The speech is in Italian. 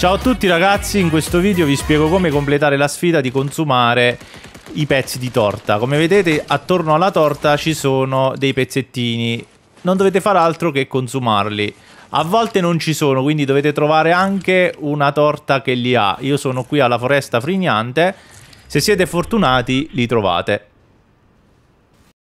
Ciao a tutti ragazzi, in questo video vi spiego come completare la sfida di consumare i pezzi di torta. Come vedete attorno alla torta ci sono dei pezzettini, non dovete fare altro che consumarli. A volte non ci sono, quindi dovete trovare anche una torta che li ha. Io sono qui alla foresta frignante, se siete fortunati li trovate.